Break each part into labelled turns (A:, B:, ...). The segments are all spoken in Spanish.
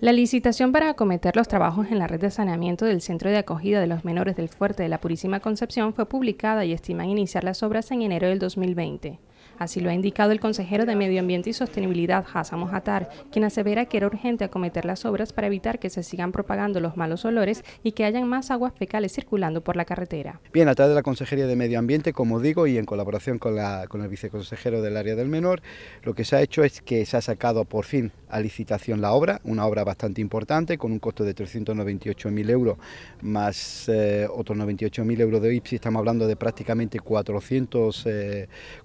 A: La licitación para acometer los trabajos en la red de saneamiento del Centro de Acogida de los Menores del Fuerte de la Purísima Concepción fue publicada y estiman iniciar las obras en enero del 2020. Así lo ha indicado el consejero de Medio Ambiente y Sostenibilidad, Hassan Mojatar, quien asevera que era urgente acometer las obras para evitar que se sigan propagando los malos olores y que hayan más aguas fecales circulando por la carretera.
B: Bien, a través de la Consejería de Medio Ambiente, como digo, y en colaboración con el viceconsejero del área del menor, lo que se ha hecho es que se ha sacado por fin a licitación la obra, una obra bastante importante con un costo de 398.000 euros más eh, otros 98.000 euros de IPSI, estamos hablando de prácticamente 400,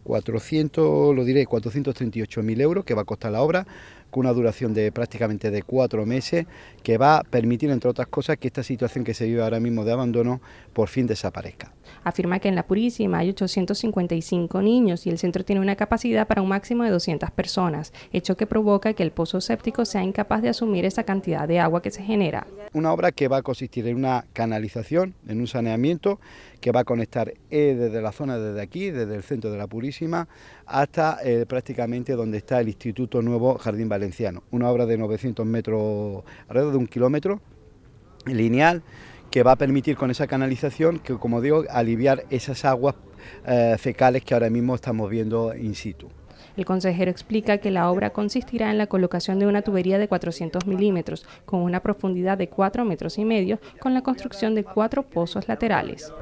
B: 400 eh, lo diré, 438.000 euros que va a costar la obra con una duración de prácticamente de cuatro meses, que va a permitir, entre otras cosas, que esta situación que se vive ahora mismo de abandono por fin desaparezca.
A: Afirma que en La Purísima hay 855 niños y el centro tiene una capacidad para un máximo de 200 personas, hecho que provoca que el pozo séptico sea incapaz de asumir esa cantidad de agua que se genera
B: una obra que va a consistir en una canalización, en un saneamiento que va a conectar eh, desde la zona desde aquí, desde el centro de la Purísima, hasta eh, prácticamente donde está el Instituto Nuevo Jardín Valenciano. Una obra de 900 metros, alrededor de un kilómetro, lineal, que va a permitir con esa canalización que, como digo, aliviar esas aguas eh, fecales que ahora mismo estamos viendo in situ.
A: El consejero explica que la obra consistirá en la colocación de una tubería de 400 milímetros con una profundidad de 4 metros y medio con la construcción de cuatro pozos laterales.